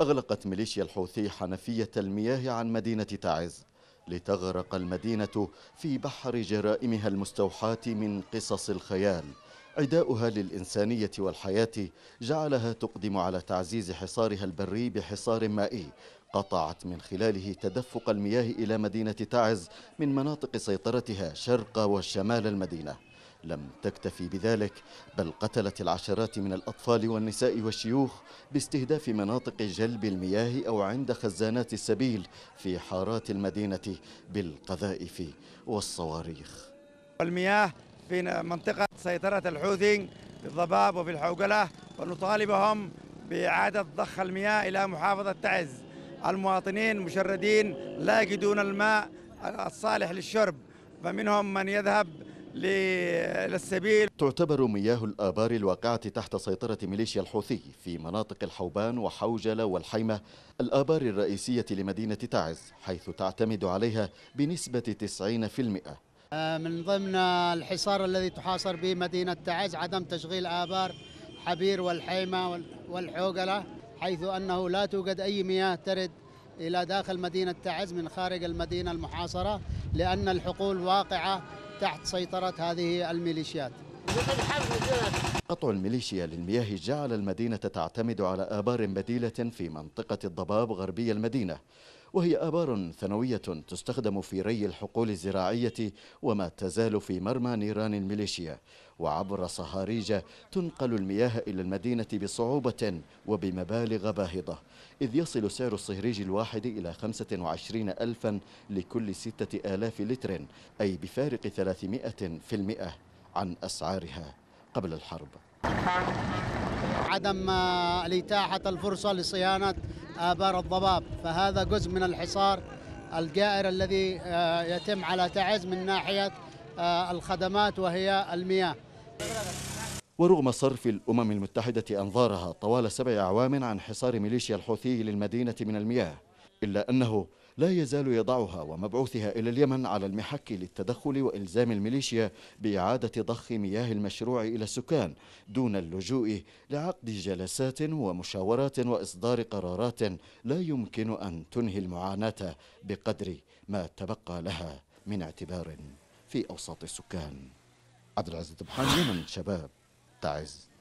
أغلقت ميليشيا الحوثي حنفية المياه عن مدينة تعز لتغرق المدينة في بحر جرائمها المستوحاة من قصص الخيال عداؤها للإنسانية والحياة جعلها تقدم على تعزيز حصارها البري بحصار مائي قطعت من خلاله تدفق المياه إلى مدينة تعز من مناطق سيطرتها شرق وشمال المدينة لم تكتفي بذلك بل قتلت العشرات من الأطفال والنساء والشيوخ باستهداف مناطق جلب المياه أو عند خزانات السبيل في حارات المدينة بالقذائف والصواريخ المياه في منطقة سيطرة الحوثي بالضباب وفي الحوقلة ونطالبهم بإعادة ضخ المياه إلى محافظة تعز المواطنين مشردين لا يجدون الماء الصالح للشرب فمنهم من يذهب للسبيل تعتبر مياه الآبار الواقعة تحت سيطرة ميليشيا الحوثي في مناطق الحوبان وحوجلة والحيمة الآبار الرئيسية لمدينة تعز حيث تعتمد عليها بنسبة 90% آه، من ضمن الحصار الذي تحاصر به مدينة تعز عدم تشغيل آبار حبير والحيمة والحوقلة حيث أنه لا توجد أي مياه ترد إلى داخل مدينة تعز من خارج المدينة المحاصرة لأن الحقول واقعة تحت سيطرة هذه الميليشيات قطع الميليشيا للمياه جعل المدينة تعتمد على آبار بديلة في منطقة الضباب غربي المدينة وهي آبار ثانوية تستخدم في ري الحقول الزراعية وما تزال في مرمى نيران الميليشيا وعبر صهاريج تنقل المياه إلى المدينة بصعوبة وبمبالغ باهظة إذ يصل سعر الصهريج الواحد إلى 25 ألفا لكل 6000 لتر أي بفارق 300% عن أسعارها قبل الحرب عدم آه، الإتاحة الفرصة لصيانة آبار الضباب فهذا جزء من الحصار الجائر الذي آه، يتم على تعز من ناحية آه، الخدمات وهي المياه ورغم صرف الأمم المتحدة أنظارها طوال سبع أعوام عن حصار ميليشيا الحوثي للمدينة من المياه إلا أنه لا يزال يضعها ومبعوثها إلى اليمن على المحك للتدخل وإلزام الميليشيا بإعادة ضخ مياه المشروع إلى السكان دون اللجوء لعقد جلسات ومشاورات وإصدار قرارات لا يمكن أن تنهي المعاناة بقدر ما تبقى لها من اعتبار في أوساط السكان عبد العزيز طبحان يمن شباب تعز